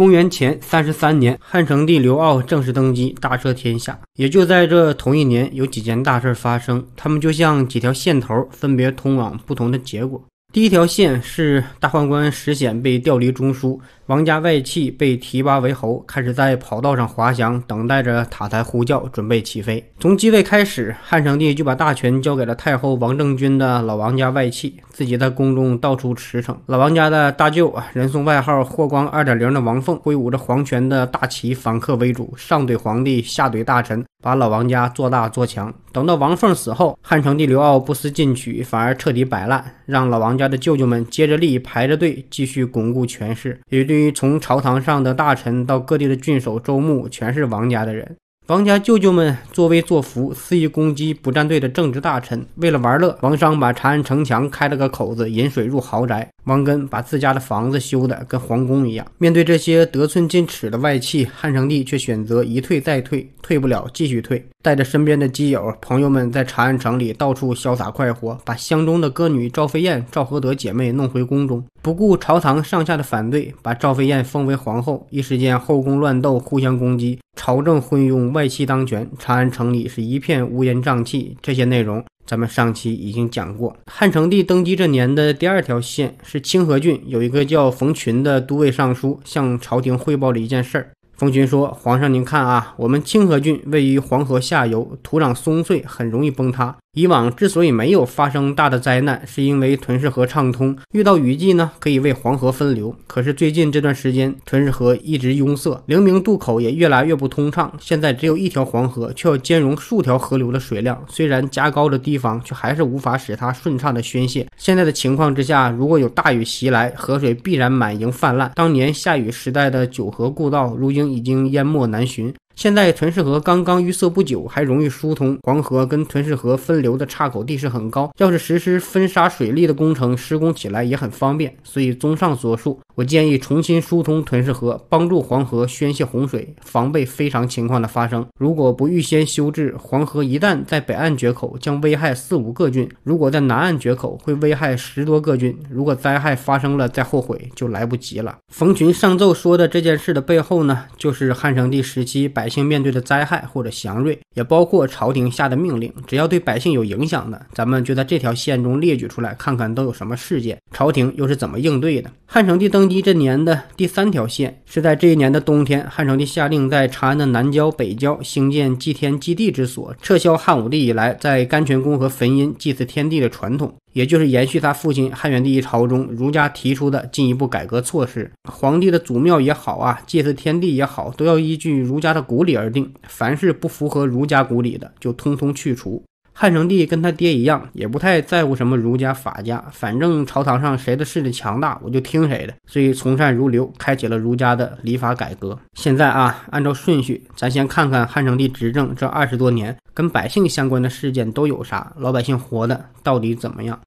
公元前三十三年，汉成帝刘骜正式登基，大赦天下。也就在这同一年，有几件大事发生，他们就像几条线头，分别通往不同的结果。第一条线是大宦官石显被调离中枢。王家外戚被提拔为侯，开始在跑道上滑翔，等待着塔台呼叫，准备起飞。从继位开始，汉成帝就把大权交给了太后王政君的老王家外戚，自己在宫中到处驰骋。老王家的大舅，人送外号“霍光二点零”的王凤，挥舞着皇权的大旗，反客为主，上怼皇帝，下怼大臣，把老王家做大做强。等到王凤死后，汉成帝刘骜不思进取，反而彻底摆烂，让老王家的舅舅们接着立，排着队继续巩固权势。由于从朝堂上的大臣到各地的郡守、州牧，全是王家的人。王家舅舅们作威作福，肆意攻击不站队的政治大臣。为了玩乐，王商把长安城墙开了个口子，引水入豪宅；王根把自家的房子修得跟皇宫一样。面对这些得寸进尺的外戚，汉成帝却选择一退再退，退不了继续退，带着身边的基友朋友们在长安城里到处潇洒快活，把相中的歌女赵飞燕、赵合德姐妹弄回宫中。不顾朝堂上下的反对，把赵飞燕封为皇后。一时间，后宫乱斗，互相攻击；朝政昏庸，外戚当权。长安城里是一片乌烟瘴气。这些内容咱们上期已经讲过。汉成帝登基这年的第二条线是清河郡，有一个叫冯群的都尉尚书向朝廷汇报了一件事儿。冯群说：“皇上，您看啊，我们清河郡位于黄河下游，土壤松脆，很容易崩塌。”以往之所以没有发生大的灾难，是因为屯氏河畅通，遇到雨季呢可以为黄河分流。可是最近这段时间，屯氏河一直拥塞，灵明渡口也越来越不通畅。现在只有一条黄河，却要兼容数条河流的水量，虽然加高的堤防，却还是无法使它顺畅的宣泄。现在的情况之下，如果有大雨袭来，河水必然满盈泛滥。当年下雨时代的九河故道，如今已经淹没难寻。现在屯氏河刚刚淤塞不久，还容易疏通。黄河跟屯氏河分流的岔口地势很高，要是实施分沙水利的工程，施工起来也很方便。所以，综上所述，我建议重新疏通屯氏河，帮助黄河宣泄洪水，防备非常情况的发生。如果不预先修治黄河，一旦在北岸决口，将危害四五个郡；如果在南岸决口，会危害十多个郡。如果灾害发生了再后悔，就来不及了。冯群上奏说的这件事的背后呢，就是汉成帝时期百。百姓面对的灾害或者祥瑞，也包括朝廷下的命令。只要对百姓有影响的，咱们就在这条线中列举出来，看看都有什么事件，朝廷又是怎么应对的。汉成帝登基这年的第三条线，是在这一年的冬天，汉成帝下令在长安的南郊、北郊兴建祭天祭地之所，撤销汉武帝以来在甘泉宫和汾阴祭祀天地的传统。也就是延续他父亲汉元帝一朝中儒家提出的进一步改革措施，皇帝的祖庙也好啊，祭祀天地也好，都要依据儒家的古礼而定，凡是不符合儒家古礼的，就通通去除。汉成帝跟他爹一样，也不太在乎什么儒家、法家，反正朝堂上谁的势力强大，我就听谁的，所以从善如流，开启了儒家的礼法改革。现在啊，按照顺序，咱先看看汉成帝执政这二十多年，跟百姓相关的事件都有啥，老百姓活的到底怎么样。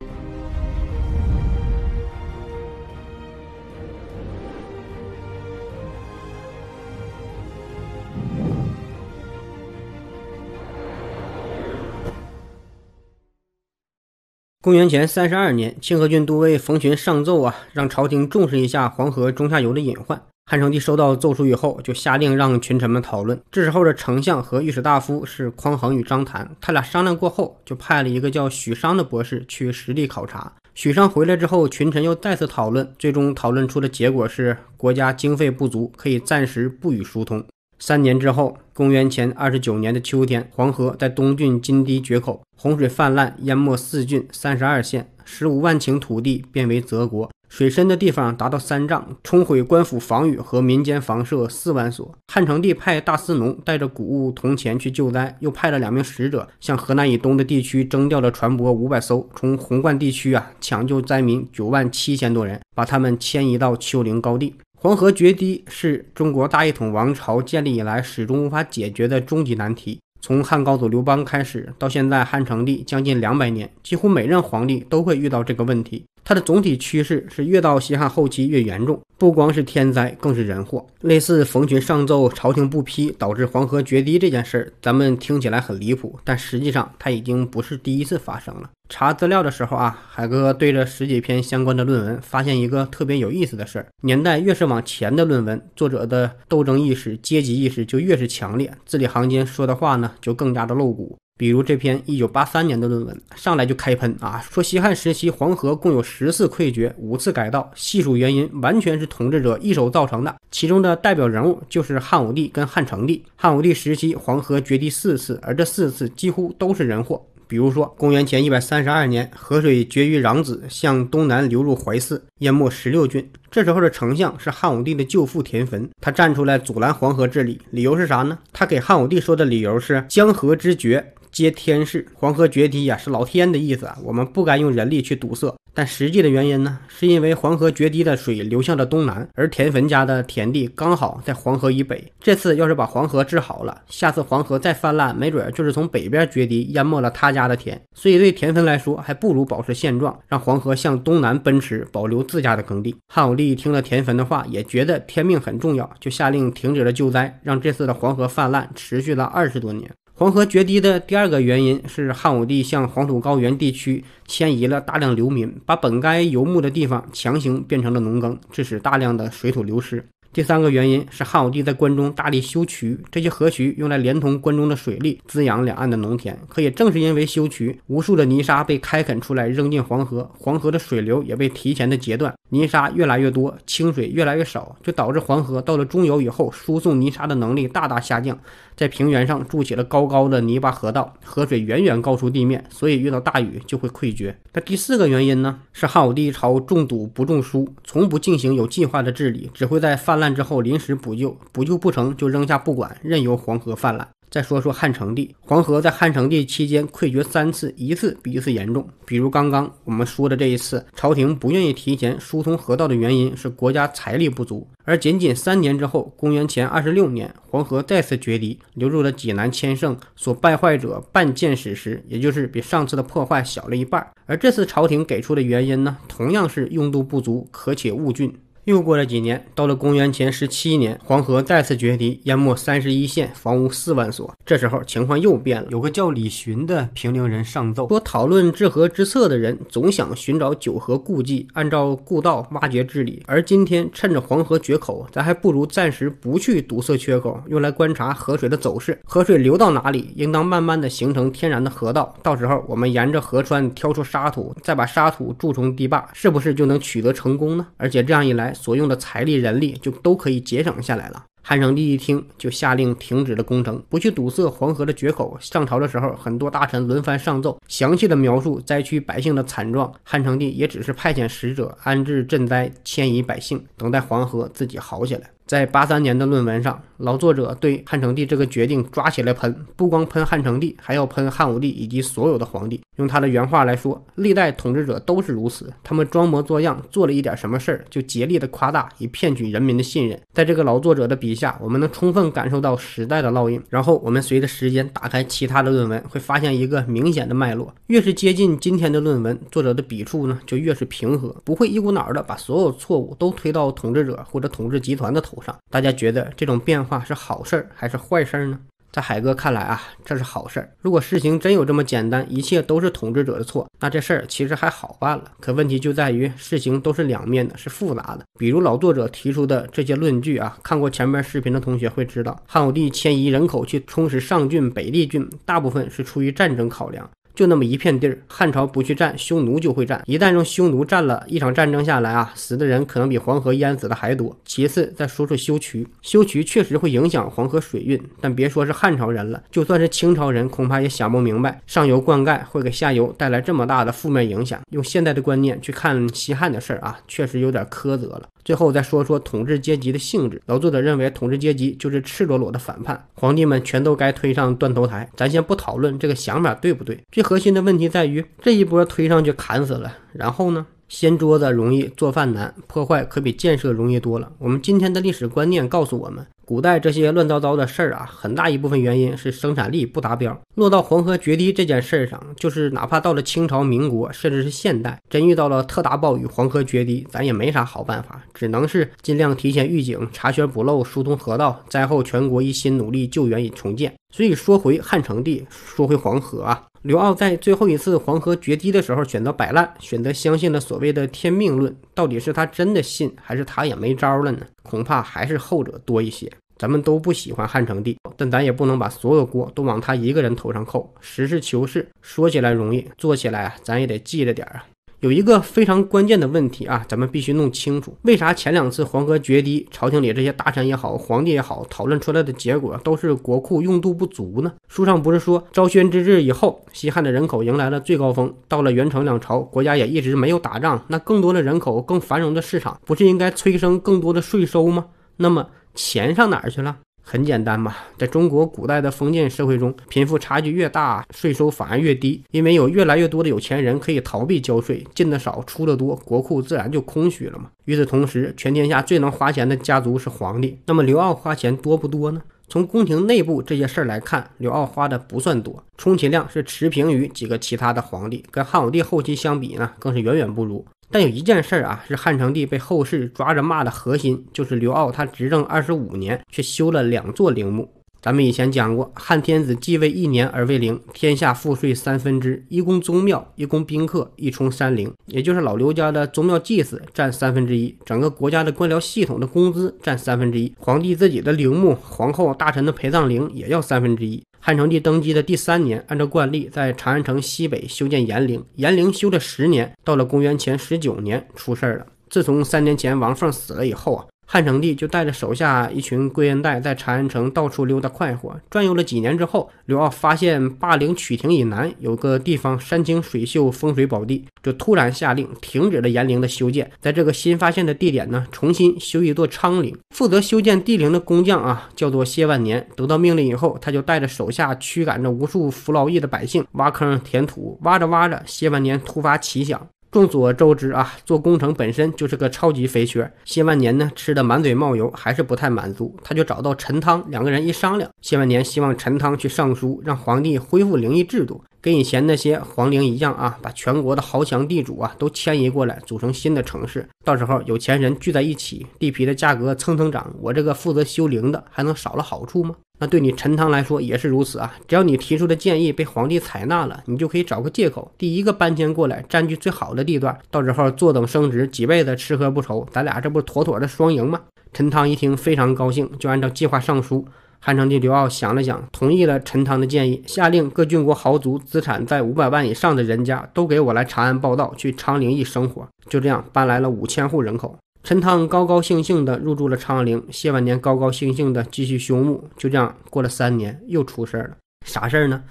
公元前三十二年，清河郡都尉冯群上奏啊，让朝廷重视一下黄河中下游的隐患。汉成帝收到奏书以后，就下令让群臣们讨论。这时候的丞相和御史大夫是匡衡与张谭，他俩商量过后，就派了一个叫许商的博士去实地考察。许商回来之后，群臣又再次讨论，最终讨论出的结果是国家经费不足，可以暂时不予疏通。三年之后，公元前二十九年的秋天，黄河在东郡金堤决口，洪水泛滥，淹没四郡三十二县，十五万顷土地变为泽国，水深的地方达到三丈，冲毁官府防御和民间房舍四万所。汉成帝派大司农带着谷物、铜钱去救灾，又派了两名使者向河南以东的地区征调了船舶五百艘，从洪灌地区啊抢救灾民九万七千多人，把他们迁移到丘陵高地。黄河决堤是中国大一统王朝建立以来始终无法解决的终极难题。从汉高祖刘邦开始，到现在汉成帝将近两百年，几乎每任皇帝都会遇到这个问题。它的总体趋势是越到西汉后期越严重，不光是天灾，更是人祸。类似冯群上奏朝廷不批，导致黄河决堤这件事儿，咱们听起来很离谱，但实际上它已经不是第一次发生了。查资料的时候啊，海哥对着十几篇相关的论文，发现一个特别有意思的事儿：年代越是往前的论文，作者的斗争意识、阶级意识就越是强烈，字里行间说的话呢就更加的露骨。比如这篇一九八三年的论文，上来就开喷啊，说西汉时期黄河共有十次溃决，五次改道，细数原因完全是统治者一手造成的。其中的代表人物就是汉武帝跟汉成帝。汉武帝时期黄河决堤四次，而这四次几乎都是人祸。比如说公元前一百三十二年，河水决于壤子，向东南流入淮泗，淹没十六郡。这时候的丞相是汉武帝的舅父田汾，他站出来阻拦黄河治理，理由是啥呢？他给汉武帝说的理由是江河之决。接天事，黄河决堤啊，是老天的意思啊。我们不该用人力去堵塞，但实际的原因呢，是因为黄河决堤的水流向了东南，而田坟家的田地刚好在黄河以北。这次要是把黄河治好了，下次黄河再泛滥，没准就是从北边决堤，淹没了他家的田。所以对田坟来说，还不如保持现状，让黄河向东南奔驰，保留自家的耕地。汉武帝听了田坟的话，也觉得天命很重要，就下令停止了救灾，让这次的黄河泛滥持续了二十多年。黄河决堤的第二个原因是，汉武帝向黄土高原地区迁移了大量流民，把本该游牧的地方强行变成了农耕，致使大量的水土流失。第三个原因是汉武帝在关中大力修渠，这些河渠用来连通关中的水利，滋养两岸的农田。可也正是因为修渠，无数的泥沙被开垦出来扔进黄河，黄河的水流也被提前的截断，泥沙越来越多，清水越来越少，就导致黄河到了中游以后，输送泥沙的能力大大下降，在平原上筑起了高高的泥巴河道，河水远远高出地面，所以遇到大雨就会溃决。那第四个原因呢？是汉武帝朝重赌不重输，从不进行有计划的治理，只会在泛滥。之后临时补救，补救不成就扔下不管，任由黄河泛滥。再说说汉成帝，黄河在汉成帝期间溃决三次，一次比一次严重。比如刚刚我们说的这一次，朝廷不愿意提前疏通河道的原因是国家财力不足。而仅仅三年之后，公元前二十六年，黄河再次决堤，流入了济南千盛，所败坏者半见史实，也就是比上次的破坏小了一半。而这次朝廷给出的原因呢，同样是用度不足，可且勿峻。又过了几年，到了公元前十七年，黄河再次决堤，淹没三十一县，房屋四万所。这时候情况又变了，有个叫李寻的平陵人上奏说，讨论治河之策的人总想寻找九河故迹，按照故道挖掘治理。而今天趁着黄河决口，咱还不如暂时不去堵塞缺口，用来观察河水的走势。河水流到哪里，应当慢慢的形成天然的河道。到时候我们沿着河川挑出沙土，再把沙土筑成堤坝，是不是就能取得成功呢？而且这样一来。所用的财力人力就都可以节省下来了。汉成帝一听，就下令停止了工程，不去堵塞黄河的决口。上朝的时候，很多大臣轮番上奏，详细的描述灾区百姓的惨状。汉成帝也只是派遣使者安置赈灾、迁移百姓，等待黄河自己好起来。在八三年的论文上，老作者对汉成帝这个决定抓起来喷，不光喷汉成帝，还要喷汉武帝以及所有的皇帝。用他的原话来说，历代统治者都是如此，他们装模作样，做了一点什么事儿，就竭力的夸大，以骗取人民的信任。在这个老作者的笔下，我们能充分感受到时代的烙印。然后，我们随着时间打开其他的论文，会发现一个明显的脉络：越是接近今天的论文，作者的笔触呢，就越是平和，不会一股脑儿的把所有错误都推到统治者或者统治集团的头。上，大家觉得这种变化是好事还是坏事呢？在海哥看来啊，这是好事。如果事情真有这么简单，一切都是统治者的错，那这事儿其实还好办了。可问题就在于，事情都是两面的，是复杂的。比如老作者提出的这些论据啊，看过前面视频的同学会知道，汉武帝迁移人口去充实上郡、北地郡，大部分是出于战争考量。就那么一片地儿，汉朝不去占，匈奴就会占。一旦让匈奴占了，一场战争下来啊，死的人可能比黄河淹死的还多。其次再说说修渠，修渠确实会影响黄河水运，但别说是汉朝人了，就算是清朝人，恐怕也想不明白上游灌溉会给下游带来这么大的负面影响。用现代的观念去看西汉的事儿啊，确实有点苛责了。最后再说说统治阶级的性质，老作者认为统治阶级就是赤裸裸的反叛，皇帝们全都该推上断头台。咱先不讨论这个想法对不对，最。核心的问题在于这一波推上去砍死了，然后呢，掀桌子容易做饭难，破坏可比建设容易多了。我们今天的历史观念告诉我们，古代这些乱糟糟的事儿啊，很大一部分原因是生产力不达标。落到黄河决堤这件事上，就是哪怕到了清朝、民国，甚至是现代，真遇到了特大暴雨、黄河决堤，咱也没啥好办法，只能是尽量提前预警、查缺补漏、疏通河道。灾后全国一心努力救援与重建。所以说回汉成帝，说回黄河啊。刘骜在最后一次黄河决堤的时候选择摆烂，选择相信了所谓的天命论，到底是他真的信，还是他也没招了呢？恐怕还是后者多一些。咱们都不喜欢汉成帝，但咱也不能把所有锅都往他一个人头上扣。实事求是，说起来容易，做起来啊，咱也得记着点儿啊。有一个非常关键的问题啊，咱们必须弄清楚，为啥前两次黄河决堤，朝廷里这些大臣也好，皇帝也好，讨论出来的结果都是国库用度不足呢？书上不是说昭宣之治以后，西汉的人口迎来了最高峰，到了元成两朝，国家也一直没有打仗，那更多的人口，更繁荣的市场，不是应该催生更多的税收吗？那么钱上哪儿去了？很简单嘛，在中国古代的封建社会中，贫富差距越大，税收反而越低，因为有越来越多的有钱人可以逃避交税，进的少，出的多，国库自然就空虚了嘛。与此同时，全天下最能花钱的家族是皇帝，那么刘骜花钱多不多呢？从宫廷内部这些事儿来看，刘骜花的不算多，充其量是持平于几个其他的皇帝，跟汉武帝后期相比呢，更是远远不如。但有一件事啊，是汉成帝被后世抓着骂的核心，就是刘骜他执政二十五年，却修了两座陵墓。咱们以前讲过，汉天子继位一年而为陵，天下赋税三分之一，一供宗庙，一供宾客，一充山陵。也就是老刘家的宗庙祭祀占三分之一，整个国家的官僚系统的工资占三分之一，皇帝自己的陵墓、皇后、大臣的陪葬陵也要三分之一。汉成帝登基的第三年，按照惯例，在长安城西北修建延陵。延陵修了十年，到了公元前十九年出事儿了。自从三年前王凤死了以后啊。汉成帝就带着手下一群归恩代在长安城到处溜达快活，转悠了几年之后，刘骜发现霸陵曲亭以南有个地方山清水秀、风水宝地，就突然下令停止了炎陵的修建，在这个新发现的地点呢，重新修一座昌陵。负责修建帝陵的工匠啊，叫做谢万年。得到命令以后，他就带着手下驱赶着无数服劳役的百姓挖坑填土，挖着挖着，谢万年突发奇想。众所周知啊，做工程本身就是个超级肥缺。谢万年呢，吃的满嘴冒油，还是不太满足，他就找到陈汤，两个人一商量，谢万年希望陈汤去上书，让皇帝恢复灵异制度。跟以前那些皇陵一样啊，把全国的豪强地主啊都迁移过来，组成新的城市。到时候有钱人聚在一起，地皮的价格蹭蹭涨。我这个负责修陵的还能少了好处吗？那对你陈汤来说也是如此啊。只要你提出的建议被皇帝采纳了，你就可以找个借口，第一个搬迁过来，占据最好的地段。到时候坐等升值，几辈子吃喝不愁。咱俩这不是妥妥的双赢吗？陈汤一听非常高兴，就按照计划上书。汉成帝刘骜想了想，同意了陈汤的建议，下令各郡国豪族资产在五百万以上的人家都给我来长安报道，去昌陵邑生活。就这样搬来了五千户人口。陈汤高高兴兴地入住了昌陵，谢万年高高兴兴地继续修墓。就这样过了三年，又出事了。啥事儿呢？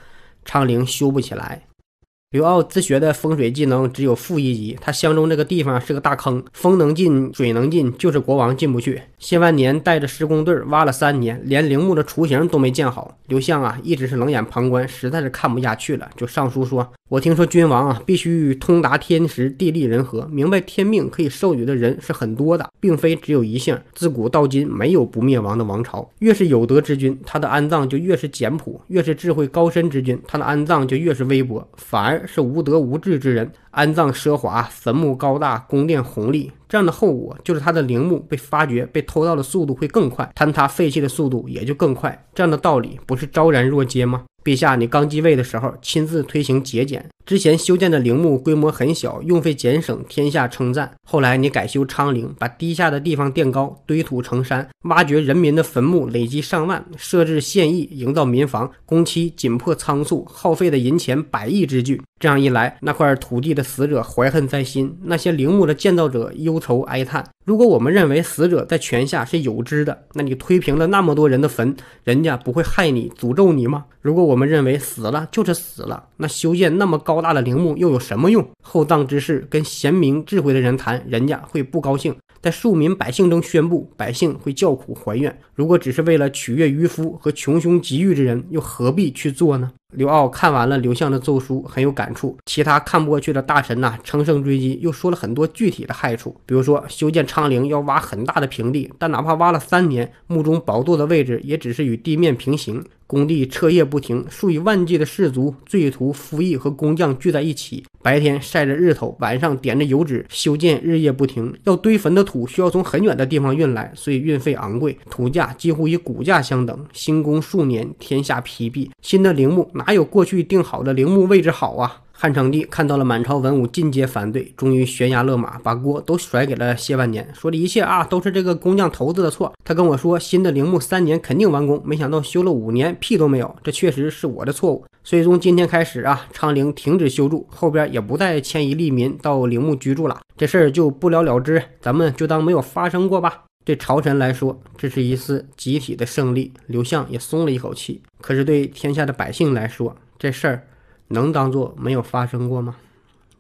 昌陵修不起来。刘骜自学的风水技能只有负一级，他相中这个地方是个大坑，风能进，水能进，就是国王进不去。谢万年带着施工队挖了三年，连陵墓的雏形都没建好。刘向啊，一直是冷眼旁观，实在是看不下去了，就上书说：“我听说君王啊，必须通达天时、地利、人和，明白天命可以授予的人是很多的，并非只有一姓。自古到今，没有不灭亡的王朝。越是有德之君，他的安葬就越是简朴；越是智慧高深之君，他的安葬就越是微薄。反而是无德无智之人。”安葬奢华，坟墓高大，宫殿宏丽，这样的后果就是他的陵墓被发掘、被偷盗的速度会更快，坍塌、废弃的速度也就更快，这样的道理不是昭然若揭吗？陛下，你刚继位的时候亲自推行节俭，之前修建的陵墓规模很小，用费俭省，天下称赞。后来你改修昌陵，把低下的地方垫高，堆土成山，挖掘人民的坟墓，累积上万，设置县邑，营造民房，工期紧迫仓促，耗费的银钱百亿之巨。这样一来，那块土地的死者怀恨在心，那些陵墓的建造者忧愁哀叹。如果我们认为死者在泉下是有知的，那你推平了那么多人的坟，人家不会害你、诅咒你吗？如果我。我们认为死了就是死了，那修建那么高大的陵墓又有什么用？厚葬之事跟贤明智慧的人谈，人家会不高兴；在庶民百姓中宣布，百姓会叫苦怀怨。如果只是为了取悦渔夫和穷凶极欲之人，又何必去做呢？刘骜看完了刘向的奏书，很有感触。其他看不过去的大臣呐，乘胜追击，又说了很多具体的害处，比如说修建昌陵要挖很大的平地，但哪怕挖了三年，墓中宝座的位置也只是与地面平行。工地彻夜不停，数以万计的士卒、罪徒、服役和工匠聚在一起，白天晒着日头，晚上点着油脂，修建日夜不停。要堆坟的土需要从很远的地方运来，所以运费昂贵，土价几乎与谷价相等。兴工数年，天下疲弊，新的陵墓哪有过去定好的陵墓位置好啊？汉成帝看到了满朝文武尽皆反对，终于悬崖勒马，把锅都甩给了谢万年，说的一切啊都是这个工匠头子的错。他跟我说，新的陵墓三年肯定完工，没想到修了五年屁都没有，这确实是我的错误。所以从今天开始啊，昌陵停止修筑，后边也不再迁移利民到陵墓居住了，这事儿就不了了之，咱们就当没有发生过吧。对朝臣来说，这是一次集体的胜利，刘向也松了一口气。可是对天下的百姓来说，这事儿。能当做没有发生过吗？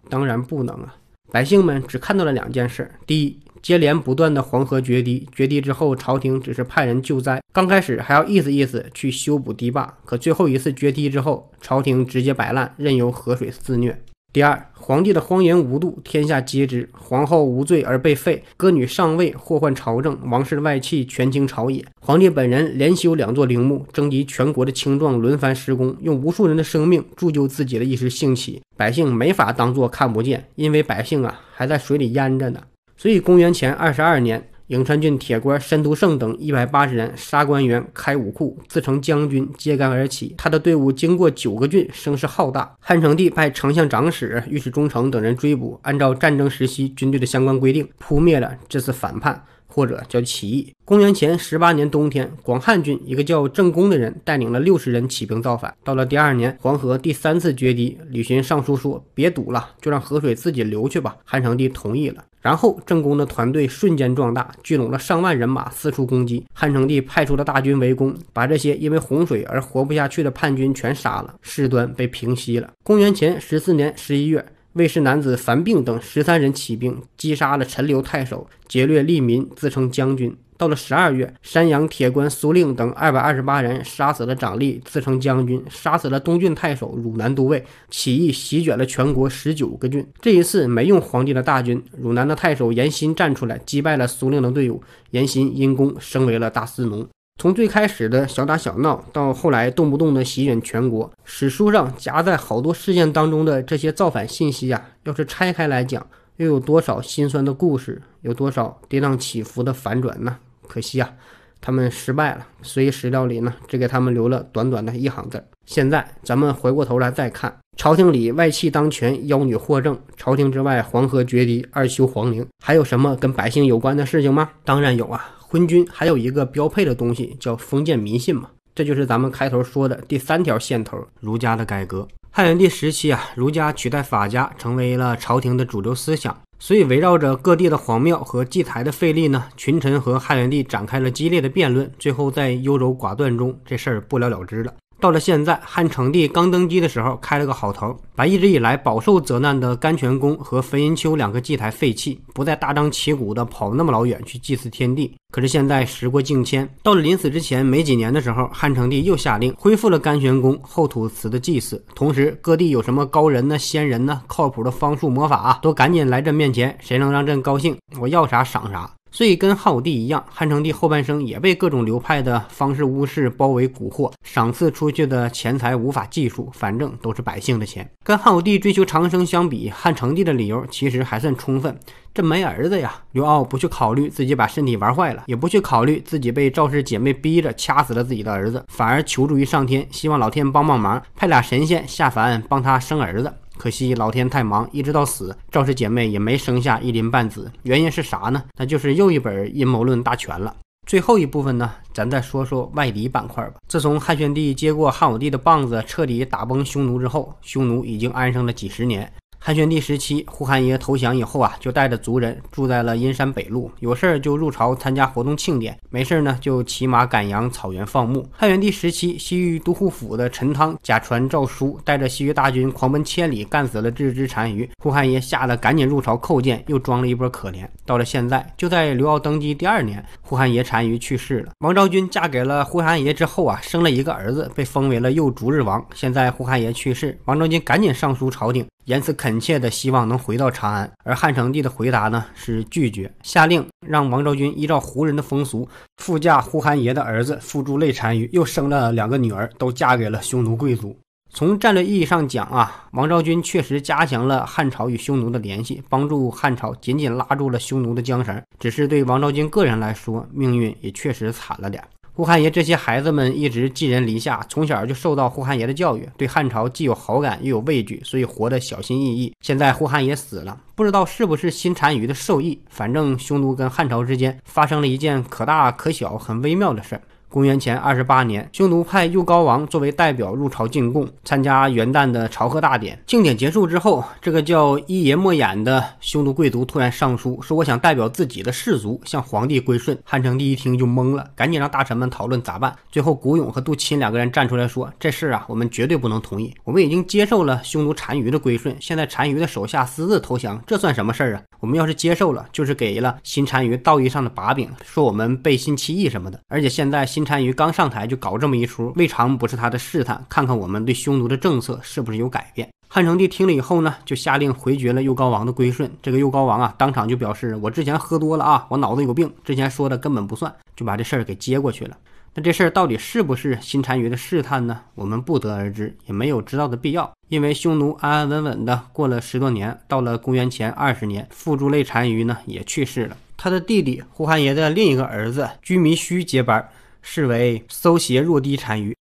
当然不能啊！百姓们只看到了两件事：第一，接连不断的黄河决堤；决堤之后，朝廷只是派人救灾，刚开始还要意思意思去修补堤坝，可最后一次决堤之后，朝廷直接摆烂，任由河水肆虐。第二，皇帝的荒淫无度，天下皆知。皇后无罪而被废，歌女上位，祸患朝政。王室的外戚权倾朝野，皇帝本人连修两座陵墓，征集全国的青壮轮番施工，用无数人的生命铸就自己的一时兴起。百姓没法当做看不见，因为百姓啊还在水里淹着呢。所以，公元前二十二年。颍川郡铁官申屠胜等一百八十人杀官员，开武库，自称将军，揭竿而起。他的队伍经过九个郡，声势浩大。汉成帝派丞相长史、御史中丞等人追捕，按照战争时期军队的相关规定，扑灭了这次反叛，或者叫起义。公元前十八年冬天，广汉郡一个叫郑公的人带领了六十人起兵造反。到了第二年，黄河第三次决堤，李寻上书说：“别堵了，就让河水自己流去吧。”汉成帝同意了。然后，郑公的团队瞬间壮大，聚拢了上万人马，四处攻击。汉成帝派出了大军围攻，把这些因为洪水而活不下去的叛军全杀了，事端被平息了。公元前十四年十一月。卫氏男子樊并等十三人起兵，击杀了陈留太守，劫掠利民，自称将军。到了十二月，山阳铁官苏令等二百二十八人杀死了长吏，自称将军，杀死了东郡太守、汝南都尉，起义席卷了全国十九个郡。这一次没用皇帝的大军，汝南的太守严新站出来击败了苏令的队伍，严新因功升为了大司农。从最开始的小打小闹，到后来动不动的席卷全国，史书上夹在好多事件当中的这些造反信息啊，要是拆开来讲，又有多少心酸的故事，有多少跌宕起伏的反转呢？可惜啊，他们失败了，所以史料里呢，只给他们留了短短的一行字。现在咱们回过头来再看，朝廷里外戚当权，妖女惑政；朝廷之外，黄河决堤，二修皇陵。还有什么跟百姓有关的事情吗？当然有啊。昏君还有一个标配的东西叫封建迷信嘛，这就是咱们开头说的第三条线头，儒家的改革。汉元帝时期啊，儒家取代法家成为了朝廷的主流思想，所以围绕着各地的皇庙和祭台的废立呢，群臣和汉元帝展开了激烈的辩论，最后在优柔寡断中，这事儿不了了之了。到了现在，汉成帝刚登基的时候开了个好头，把一直以来饱受责难的甘泉宫和汾阴丘两个祭台废弃，不再大张旗鼓的跑那么老远去祭祀天地。可是现在时过境迁，到了临死之前没几年的时候，汉成帝又下令恢复了甘泉宫后土祠的祭祀，同时各地有什么高人呢、仙人呢、靠谱的方术魔法，啊，都赶紧来朕面前，谁能让朕高兴，我要啥赏啥。所以，跟汉武帝一样，汉成帝后半生也被各种流派的方士巫士包围蛊惑，赏赐出去的钱财无法计数，反正都是百姓的钱。跟汉武帝追求长生相比，汉成帝的理由其实还算充分。这没儿子呀，刘骜不去考虑自己把身体玩坏了，也不去考虑自己被赵氏姐妹逼着掐死了自己的儿子，反而求助于上天，希望老天帮帮忙，派俩神仙下凡帮他生儿子。可惜老天太忙，一直到死，赵氏姐妹也没生下一林半子。原因是啥呢？那就是又一本阴谋论大全了。最后一部分呢，咱再说说外敌板块吧。自从汉宣帝接过汉武帝的棒子，彻底打崩匈奴之后，匈奴已经安生了几十年。汉宣帝时期，胡汉爷投降以后啊，就带着族人住在了阴山北路。有事儿就入朝参加活动庆典，没事儿呢就骑马赶羊，草原放牧。汉元帝时期，西域都护府的陈汤假传诏书，带着西域大军狂奔千里，干死了这只单于。胡汉爷吓得赶紧入朝叩见，又装了一波可怜。到了现在，就在刘骜登基第二年，胡汉爷单于去世了。王昭君嫁给了胡汉爷之后啊，生了一个儿子，被封为了右逐日王。现在胡汉爷去世，王昭君赶紧上书朝廷。言辞恳切的希望能回到长安，而汉成帝的回答呢是拒绝，下令让王昭君依照胡人的风俗，附嫁呼韩爷的儿子付诸类单于，又生了两个女儿，都嫁给了匈奴贵族。从战略意义上讲啊，王昭君确实加强了汉朝与匈奴的联系，帮助汉朝紧紧拉住了匈奴的缰绳。只是对王昭君个人来说，命运也确实惨了点。胡汉爷这些孩子们一直寄人篱下，从小就受到胡汉爷的教育，对汉朝既有好感又有畏惧，所以活得小心翼翼。现在胡汉爷死了，不知道是不是新单于的授意，反正匈奴跟汉朝之间发生了一件可大可小、很微妙的事儿。公元前二十八年，匈奴派右高王作为代表入朝进贡，参加元旦的朝贺大典。庆典结束之后，这个叫伊耶莫眼的匈奴贵族突然上书，说：“我想代表自己的氏族向皇帝归顺。”汉成帝一听就懵了，赶紧让大臣们讨论咋办。最后，谷勇和杜钦两个人站出来说：“这事儿啊，我们绝对不能同意。我们已经接受了匈奴单于的归顺，现在单于的手下私自投降，这算什么事儿啊？我们要是接受了，就是给了新单于道义上的把柄，说我们背信弃义什么的。而且现在新……新单于刚上台就搞这么一出，未尝不是他的试探，看看我们对匈奴的政策是不是有改变。汉成帝听了以后呢，就下令回绝了右高王的归顺。这个右高王啊，当场就表示：“我之前喝多了啊，我脑子有病，之前说的根本不算。”就把这事儿给接过去了。那这事儿到底是不是新单于的试探呢？我们不得而知，也没有知道的必要，因为匈奴安安稳稳的过了十多年，到了公元前二十年，复猪类单于呢也去世了，他的弟弟胡汉爷的另一个儿子居弥须接班。视为搜胁弱低单于，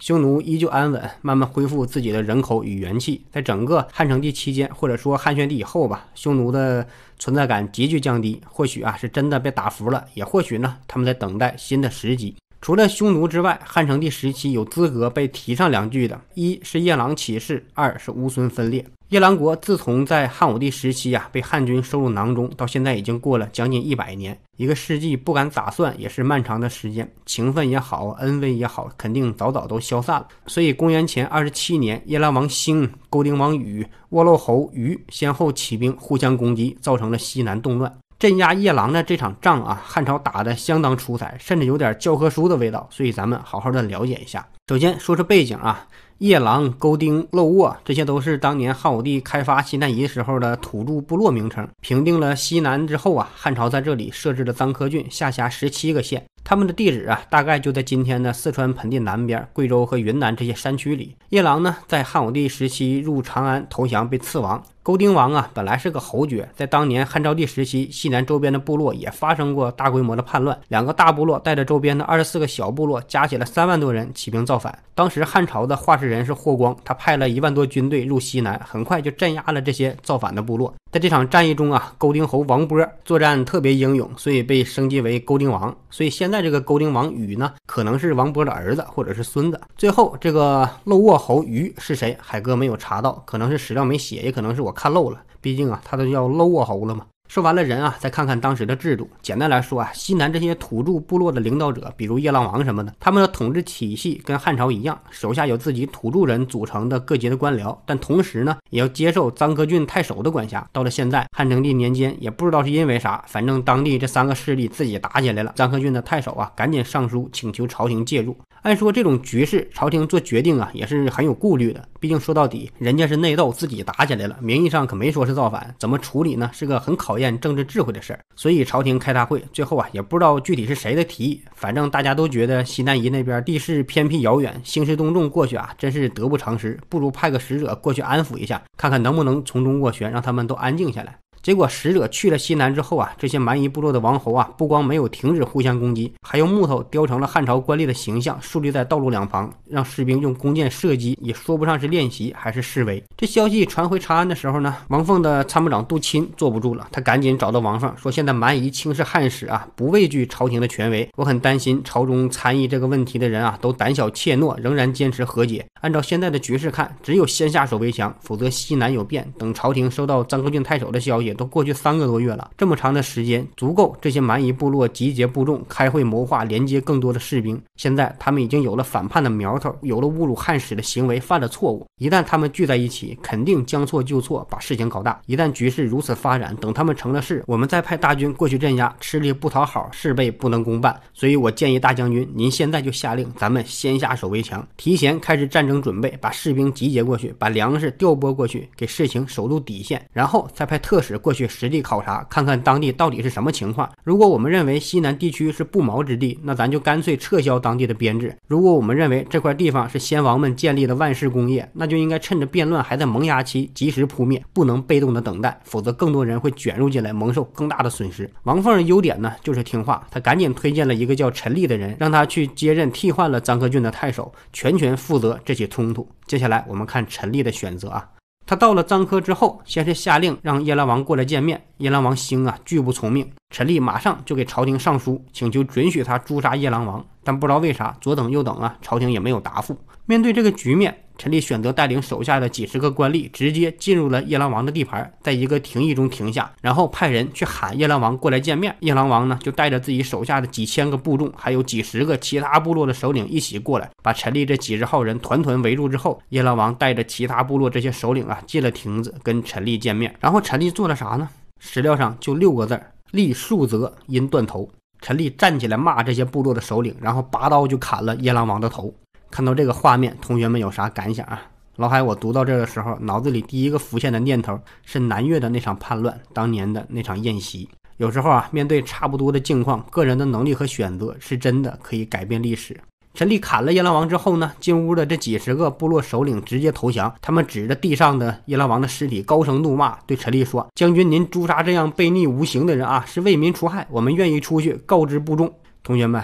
匈奴依旧安稳，慢慢恢复自己的人口与元气。在整个汉成帝期间，或者说汉宣帝以后吧，匈奴的存在感急剧降低。或许啊，是真的被打服了，也或许呢，他们在等待新的时机。除了匈奴之外，汉成帝时期有资格被提上两句的，一是夜郎骑士，二是乌孙分裂。夜郎国自从在汉武帝时期呀被汉军收入囊中，到现在已经过了将近一百年，一个世纪，不敢咋算，也是漫长的时间。情分也好，恩威也好，肯定早早都消散了。所以，公元前二十七年，夜郎王兴、勾丁王宇、卧漏侯虞先后起兵，互相攻击，造成了西南动乱。镇压夜郎的这场仗啊，汉朝打的相当出彩，甚至有点教科书的味道，所以咱们好好的了解一下。首先说说背景啊，夜郎、勾丁、漏卧，这些都是当年汉武帝开发西南夷时候的土著部落名称。平定了西南之后啊，汉朝在这里设置了臧科郡，下辖十七个县。他们的地址啊，大概就在今天的四川盆地南边、贵州和云南这些山区里。夜郎呢，在汉武帝时期入长安投降，被刺王。勾丁王啊，本来是个侯爵，在当年汉昭帝时期，西南周边的部落也发生过大规模的叛乱。两个大部落带着周边的二十四个小部落，加起来三万多人起兵造反。当时汉朝的画事人是霍光，他派了一万多军队入西南，很快就镇压了这些造反的部落。在这场战役中啊，勾丁侯王波作战特别英勇，所以被升级为勾丁王。所以现在这个勾丁王禹呢，可能是王波的儿子或者是孙子。最后这个漏卧侯禹是谁？海哥没有查到，可能是史料没写，也可能是我看漏了。毕竟啊，他都叫漏卧侯了嘛。说完了人啊，再看看当时的制度。简单来说啊，西南这些土著部落的领导者，比如夜郎王什么的，他们的统治体系跟汉朝一样，手下有自己土著人组成的各级的官僚，但同时呢，也要接受臧克郡太守的管辖。到了现在，汉成帝年间，也不知道是因为啥，反正当地这三个势力自己打起来了。臧克郡的太守啊，赶紧上书请求朝廷介入。按说这种局势，朝廷做决定啊，也是很有顾虑的。毕竟说到底，人家是内斗，自己打起来了，名义上可没说是造反，怎么处理呢？是个很考验。政治智慧的事儿，所以朝廷开大会，最后啊也不知道具体是谁的提议，反正大家都觉得西南夷那边地势偏僻遥远，兴师动众过去啊真是得不偿失，不如派个使者过去安抚一下，看看能不能从中斡旋，让他们都安静下来。结果使者去了西南之后啊，这些蛮夷部落的王侯啊，不光没有停止互相攻击，还用木头雕成了汉朝官吏的形象，竖立在道路两旁，让士兵用弓箭射击，也说不上是练习还是示威。这消息传回长安的时候呢，王凤的参谋长杜钦坐不住了，他赶紧找到王凤说：“现在蛮夷轻视汉使啊，不畏惧朝廷的权威，我很担心朝中参与这个问题的人啊，都胆小怯懦，仍然坚持和解。按照现在的局势看，只有先下手为强，否则西南有变，等朝廷收到张克俊太守的消息。”都过去三个多月了，这么长的时间足够这些蛮夷部落集结部众、开会谋划、连接更多的士兵。现在他们已经有了反叛的苗头，有了侮辱汉使的行为，犯了错误。一旦他们聚在一起，肯定将错就错，把事情搞大。一旦局势如此发展，等他们成了事，我们再派大军过去镇压，吃力不讨好，事倍不能功半。所以，我建议大将军，您现在就下令，咱们先下手为强，提前开始战争准备，把士兵集结过去，把粮食调拨过去，给事情守住底线，然后再派特使。过去实地考察，看看当地到底是什么情况。如果我们认为西南地区是不毛之地，那咱就干脆撤销当地的编制。如果我们认为这块地方是先王们建立的万世功业，那就应该趁着变乱还在萌芽期，及时扑灭，不能被动的等待，否则更多人会卷入进来，蒙受更大的损失。王凤的优点呢，就是听话，他赶紧推荐了一个叫陈立的人，让他去接任，替换了张克俊的太守，全权负责这起冲突。接下来我们看陈立的选择啊。他到了臧科之后，先是下令让夜郎王过来见面。夜郎王兴啊，拒不从命。陈立马上就给朝廷上书，请求准许他诛杀夜郎王。但不知道为啥，左等右等啊，朝廷也没有答复。面对这个局面。陈立选择带领手下的几十个官吏，直接进入了夜郎王的地盘，在一个亭驿中停下，然后派人去喊夜郎王过来见面。夜郎王呢，就带着自己手下的几千个部众，还有几十个其他部落的首领一起过来，把陈立这几十号人团团围住。之后，夜郎王带着其他部落这些首领啊进了亭子跟陈立见面。然后陈立做了啥呢？史料上就六个字：立竖则因断头。陈立站起来骂这些部落的首领，然后拔刀就砍了夜郎王的头。看到这个画面，同学们有啥感想啊？老海，我读到这儿的时候，脑子里第一个浮现的念头是南越的那场叛乱，当年的那场宴席。有时候啊，面对差不多的境况，个人的能力和选择是真的可以改变历史。陈立砍了夜郎王之后呢，进屋的这几十个部落首领直接投降，他们指着地上的夜郎王的尸体，高声怒骂，对陈立说：“将军，您诛杀这样悖逆无形的人啊，是为民除害，我们愿意出去告知部众。”同学们。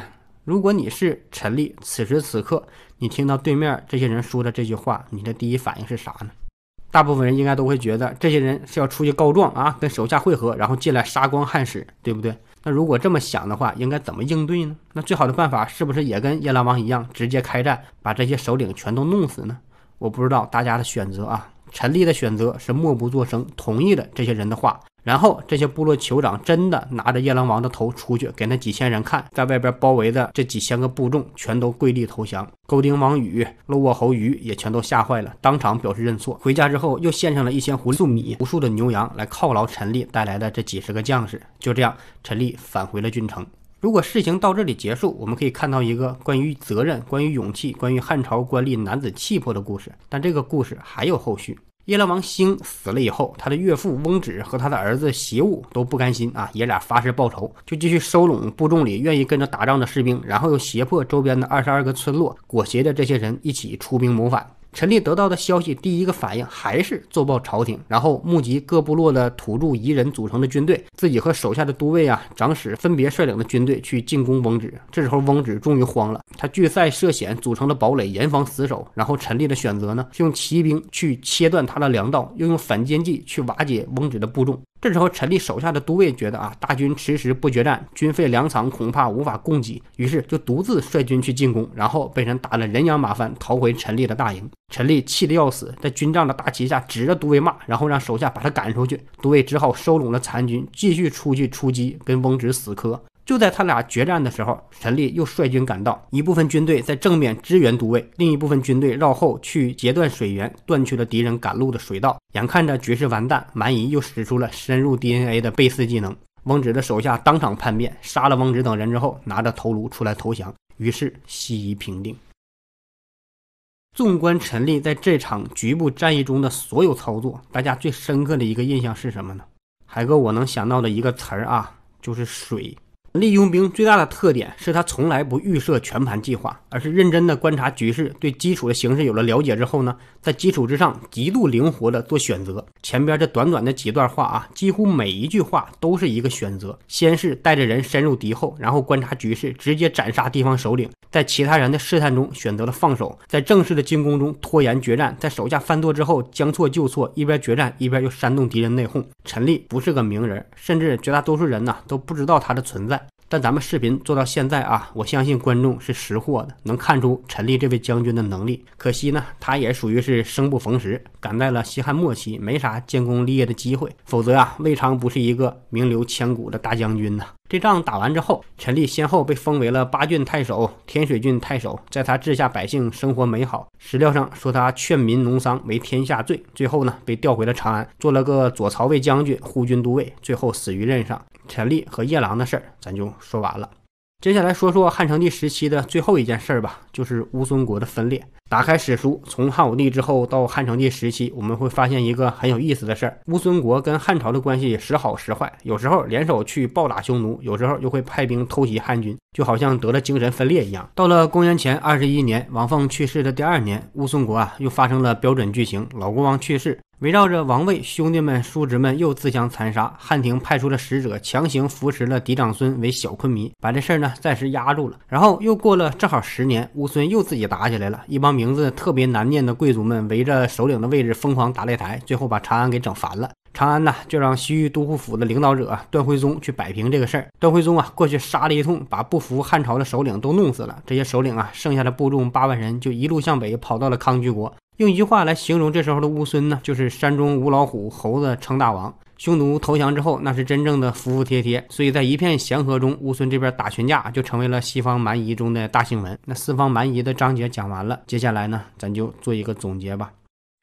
如果你是陈立，此时此刻你听到对面这些人说的这句话，你的第一反应是啥呢？大部分人应该都会觉得这些人是要出去告状啊，跟手下会合，然后进来杀光汉使，对不对？那如果这么想的话，应该怎么应对呢？那最好的办法是不是也跟夜郎王一样，直接开战，把这些首领全都弄死呢？我不知道大家的选择啊。陈立的选择是默不作声，同意了这些人的话。然后，这些部落酋长真的拿着夜郎王的头出去给那几千人看，在外边包围的这几千个部众全都跪地投降。勾丁王宇、露沃侯鱼也全都吓坏了，当场表示认错。回家之后，又献上了一千斛粟米、无数的牛羊来犒劳陈立带来的这几十个将士。就这样，陈立返回了郡城。如果事情到这里结束，我们可以看到一个关于责任、关于勇气、关于汉朝官吏男子气魄的故事。但这个故事还有后续。夜郎王兴死了以后，他的岳父翁子和他的儿子习悟都不甘心啊，爷俩发誓报仇，就继续收拢部众里愿意跟着打仗的士兵，然后又胁迫周边的二十二个村落，裹挟着这些人一起出兵谋反。陈立得到的消息，第一个反应还是奏报朝廷，然后募集各部落的土著彝人组成的军队，自己和手下的都尉啊、长史分别率领的军队去进攻翁指。这时候翁指终于慌了，他聚塞设险，组成的堡垒严防死守。然后陈立的选择呢，是用骑兵去切断他的粮道，又用反间计去瓦解翁指的部众。这时候，陈立手下的都尉觉得啊，大军迟迟不决战，军费粮草恐怕无法供给，于是就独自率军去进攻，然后被人打了人仰马翻，逃回陈立的大营。陈立气得要死，在军帐的大旗下指着都尉骂，然后让手下把他赶出去。都尉只好收拢了残军，继续出去出击，跟翁直死磕。就在他俩决战的时候，陈立又率军赶到，一部分军队在正面支援都尉，另一部分军队绕后去截断水源，断去了敌人赶路的水道。眼看着局势完蛋，蛮夷又使出了深入 DNA 的贝斯技能，翁直的手下当场叛变，杀了翁直等人之后，拿着头颅出来投降，于是西夷平定。纵观陈立在这场局部战役中的所有操作，大家最深刻的一个印象是什么呢？海哥，我能想到的一个词儿啊，就是水。陈立兵最大的特点是，他从来不预设全盘计划，而是认真的观察局势，对基础的形势有了了解之后呢，在基础之上极度灵活地做选择。前边这短短的几段话啊，几乎每一句话都是一个选择。先是带着人深入敌后，然后观察局势，直接斩杀地方首领，在其他人的试探中选择了放手，在正式的进攻中拖延决战，在手下犯错之后将错就错，一边决战一边又煽动敌人内讧。陈立不是个名人，甚至绝大多数人呢都不知道他的存在。但咱们视频做到现在啊，我相信观众是识货的，能看出陈立这位将军的能力。可惜呢，他也属于是生不逢时，赶在了西汉末期，没啥建功立业的机会。否则啊，未尝不是一个名留千古的大将军呢。这仗打完之后，陈立先后被封为了八郡太守、天水郡太守，在他治下，百姓生活美好。史料上说他劝民农桑，为天下最。最后呢，被调回了长安，做了个左曹卫将军、护军都尉，最后死于任上。陈立和夜郎的事儿咱就说完了，接下来说说汉成帝时期的最后一件事儿吧，就是乌孙国的分裂。打开史书，从汉武帝之后到汉成帝时期，我们会发现一个很有意思的事儿：乌孙国跟汉朝的关系时好时坏，有时候联手去暴打匈奴，有时候又会派兵偷袭汉军，就好像得了精神分裂一样。到了公元前二十一年，王凤去世的第二年，乌孙国啊又发生了标准剧情：老国王去世。围绕着王位，兄弟们、叔侄们又自相残杀。汉廷派出了使者，强行扶持了嫡长孙为小昆弥，把这事儿呢暂时压住了。然后又过了正好十年，乌孙又自己打起来了。一帮名字特别难念的贵族们围着首领的位置疯狂打擂台，最后把长安给整烦了。长安呢就让西域都护府的领导者段徽宗去摆平这个事儿。段徽宗啊过去杀了一通，把不服汉朝的首领都弄死了。这些首领啊剩下的部众八万人就一路向北跑到了康居国。用一句话来形容这时候的乌孙呢，就是山中无老虎，猴子称大王。匈奴投降之后，那是真正的服服帖帖。所以在一片祥和中，乌孙这边打群架就成为了西方蛮夷中的大新闻。那四方蛮夷的章节讲完了，接下来呢，咱就做一个总结吧。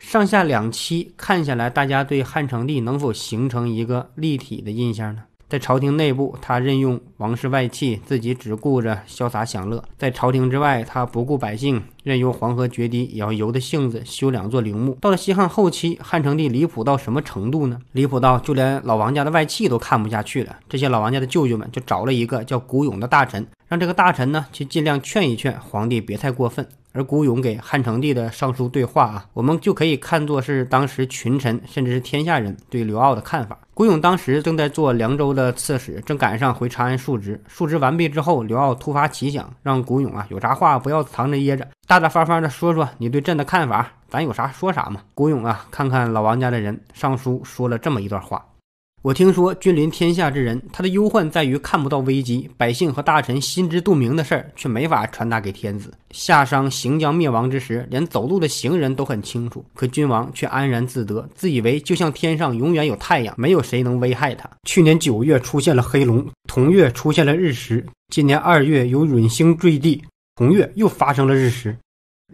上下两期看下来，大家对汉成帝能否形成一个立体的印象呢？在朝廷内部，他任用王室外戚，自己只顾着潇洒享乐；在朝廷之外，他不顾百姓。任由黄河决堤，也要由着性子修两座陵墓。到了西汉后期，汉成帝离谱到什么程度呢？离谱到就连老王家的外戚都看不下去了。这些老王家的舅舅们就找了一个叫谷勇的大臣，让这个大臣呢去尽量劝一劝皇帝，别太过分。而谷勇给汉成帝的上书对话啊，我们就可以看作是当时群臣甚至是天下人对刘骜的看法。谷勇当时正在做凉州的刺史，正赶上回长安述职。述职完毕之后，刘骜突发奇想，让谷勇啊有啥话不要藏着掖着。大大方方的说说你对朕的看法，咱有啥说啥嘛。古勇啊，看看老王家的人上书说了这么一段话：我听说君临天下之人，他的忧患在于看不到危机，百姓和大臣心知肚明的事儿，却没法传达给天子。夏商行将灭亡之时，连走路的行人都很清楚，可君王却安然自得，自以为就像天上永远有太阳，没有谁能危害他。去年九月出现了黑龙，同月出现了日食，今年二月有陨星坠地。同月又发生了日食，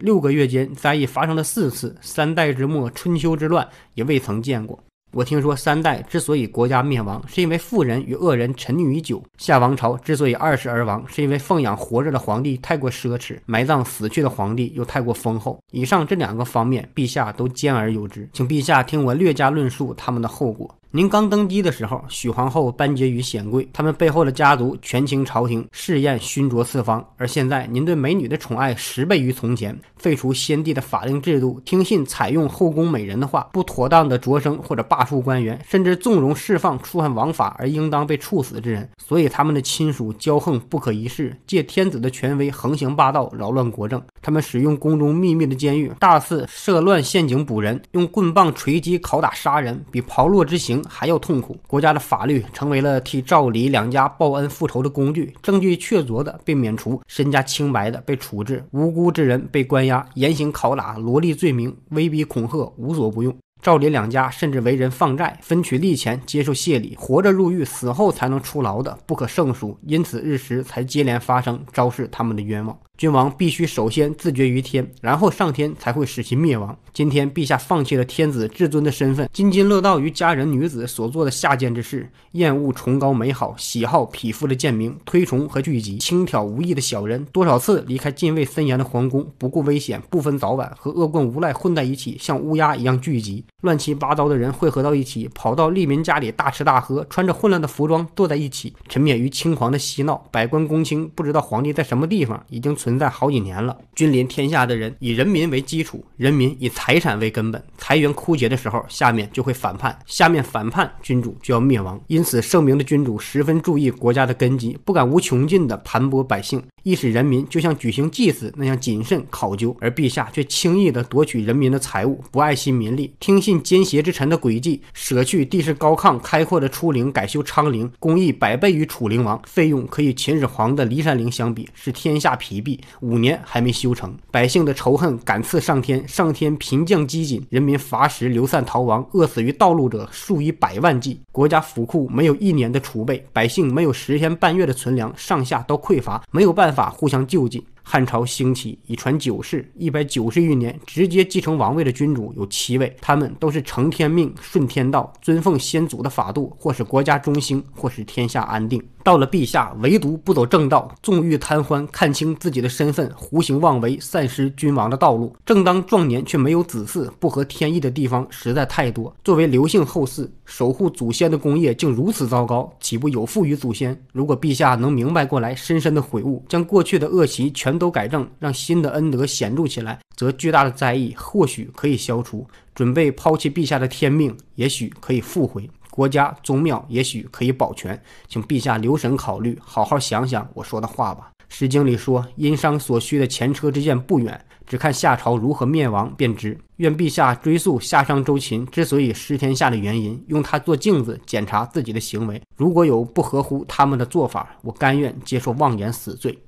六个月间灾已发生了四次，三代之末春秋之乱也未曾见过。我听说三代之所以国家灭亡，是因为富人与恶人沉溺于酒；夏王朝之所以二世而亡，是因为奉养活着的皇帝太过奢侈，埋葬死去的皇帝又太过丰厚。以上这两个方面，陛下都兼而有之，请陛下听我略加论述他们的后果。您刚登基的时候，许皇后班婕妤显贵，他们背后的家族权倾朝廷，试验熏灼四方。而现在，您对美女的宠爱十倍于从前，废除先帝的法令制度，听信采用后宫美人的话，不妥当的擢升或者罢黜官员，甚至纵容释放触犯王法而应当被处死之人，所以他们的亲属骄横不可一世，借天子的权威横行霸道，扰乱国政。他们使用宫中秘密的监狱，大肆设乱陷阱捕人，用棍棒锤击拷打杀人，比炮烙之刑。还要痛苦，国家的法律成为了替赵李两家报恩复仇的工具，证据确凿的被免除，身家清白的被处置，无辜之人被关押、严刑拷打、罗列罪名、威逼恐吓，无所不用。赵李两家甚至为人放债、分取利钱、接受谢礼，活着入狱，死后才能出牢的不可胜数，因此日食才接连发生，昭示他们的冤枉。君王必须首先自绝于天，然后上天才会使其灭亡。今天，陛下放弃了天子至尊的身份，津津乐道于家人女子所做的下贱之事，厌恶崇高美好，喜好匹夫的贱名，推崇和聚集轻佻无义的小人。多少次离开禁卫森严的皇宫，不顾危险，不分早晚，和恶棍无赖混在一起，像乌鸦一样聚集，乱七八糟的人汇合到一起，跑到利民家里大吃大喝，穿着混乱的服装坐在一起，沉湎于轻狂的嬉闹。百官公卿不知道皇帝在什么地方，已经存。存在好几年了。君临天下的人以人民为基础，人民以财产为根本。财源枯竭的时候，下面就会反叛。下面反叛，君主就要灭亡。因此，圣明的君主十分注意国家的根基，不敢无穷尽的盘剥百姓。一使人民就像举行祭祀那样谨慎考究，而陛下却轻易地夺取人民的财物，不爱惜民力，听信奸邪之臣的诡计，舍去地势高亢开阔的初陵，改修昌陵，工艺百倍于楚灵王，费用可与秦始皇的骊山陵相比，是天下疲弊，五年还没修成，百姓的仇恨感刺上天，上天贫降饥馑，人民乏食流散逃亡，饿死于道路者数以百万计，国家府库没有一年的储备，百姓没有十天半月的存粮，上下都匮乏，没有办法。法互相救济。汉朝兴起，已传九世一百九十余年，直接继承王位的君主有七位，他们都是承天命、顺天道、尊奉先祖的法度，或使国家中兴，或使天下安定。到了陛下，唯独不走正道，纵欲贪欢，看清自己的身份，胡行妄为，丧失君王的道路。正当壮年却没有子嗣，不合天意的地方实在太多。作为刘姓后嗣，守护祖先的功业竟如此糟糕，岂不有负于祖先？如果陛下能明白过来，深深的悔悟，将过去的恶习全。全都改正，让新的恩德显著起来，则巨大的灾异或许可以消除，准备抛弃陛下的天命，也许可以复回，国家宗庙也许可以保全，请陛下留神考虑，好好想想我说的话吧。《诗经》里说，殷商所需的前车之鉴不远，只看夏朝如何灭亡便知。愿陛下追溯夏商周秦之所以失天下的原因，用它做镜子检查自己的行为，如果有不合乎他们的做法，我甘愿接受妄言死罪。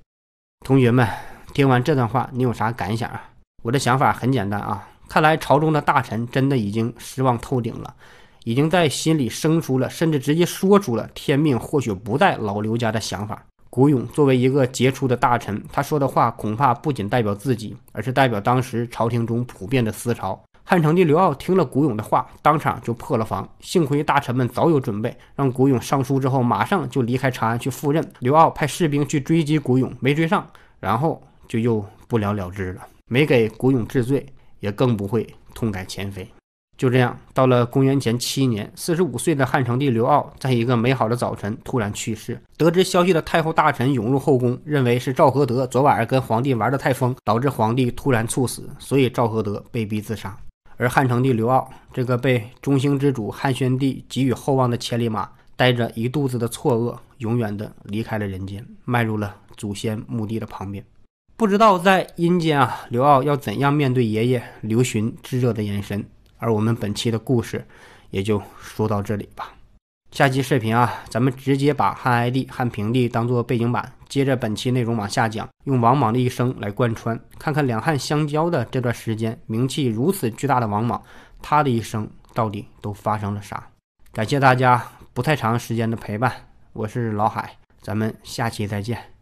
同学们，听完这段话，你有啥感想啊？我的想法很简单啊，看来朝中的大臣真的已经失望透顶了，已经在心里生出了，甚至直接说出了天命或许不在老刘家的想法。古勇作为一个杰出的大臣，他说的话恐怕不仅代表自己，而是代表当时朝廷中普遍的思潮。汉成帝刘骜听了古勇的话，当场就破了防。幸亏大臣们早有准备，让古勇上书之后，马上就离开长安去赴任。刘骜派士兵去追击古勇，没追上，然后就又不了了之了，没给古勇治罪，也更不会痛改前非。就这样，到了公元前七年，四十五岁的汉成帝刘骜在一个美好的早晨突然去世。得知消息的太后大臣涌入后宫，认为是赵合德昨晚跟皇帝玩得太疯，导致皇帝突然猝死，所以赵合德被逼自杀。而汉成帝刘骜，这个被中兴之主汉宣帝给予厚望的千里马，带着一肚子的错愕，永远的离开了人间，迈入了祖先墓地的旁边。不知道在阴间啊，刘骜要怎样面对爷爷刘询炙热的眼神？而我们本期的故事，也就说到这里吧。下期视频啊，咱们直接把汉哀帝、汉平帝当做背景板，接着本期内容往下讲，用王莽的一生来贯穿，看看两汉相交的这段时间，名气如此巨大的王莽，他的一生到底都发生了啥？感谢大家不太长时间的陪伴，我是老海，咱们下期再见。